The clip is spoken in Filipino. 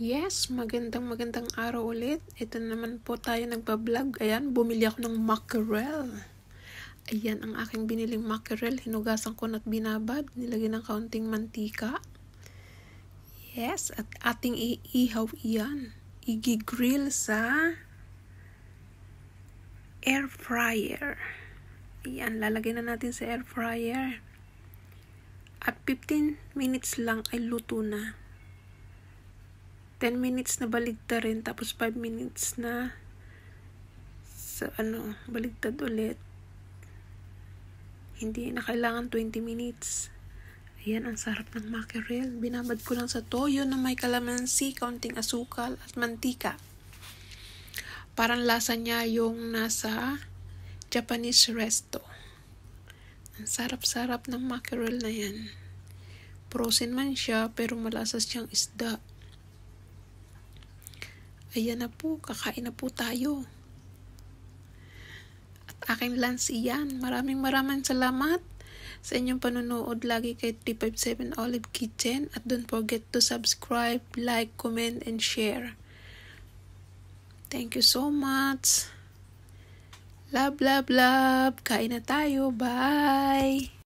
Yes, magandang magandang araw ulit. Ito naman po tayo nagbablog. Ayan, bumili ako ng mackerel. Ayan ang aking biniling mackerel. Hinugasan ko na at binabad. Nilagyan ng kaunting mantika. Yes, at ating iihaw iyan. Igigrill sa air fryer. Ayan, lalagyan na natin sa air fryer. At 15 minutes lang ay luto na. 10 minutes na baligtad rin tapos 5 minutes na sa ano baligtad ulit hindi na kailangan 20 minutes ayan ang sarap ng mackerel binabad ko lang sa toyo na may kalamansi kaunting asukal at mantika parang lasa niya yung nasa Japanese resto ang sarap-sarap ng mackerel na yan frozen man siya pero malasas siyang isda Ayan na po, kakain na po tayo. At aking lunch iyan. Maraming maraming salamat sa inyong panonood lagi kay 357 Olive Kitchen at don't forget to subscribe, like, comment, and share. Thank you so much. Love, love, love. Kain na tayo. Bye!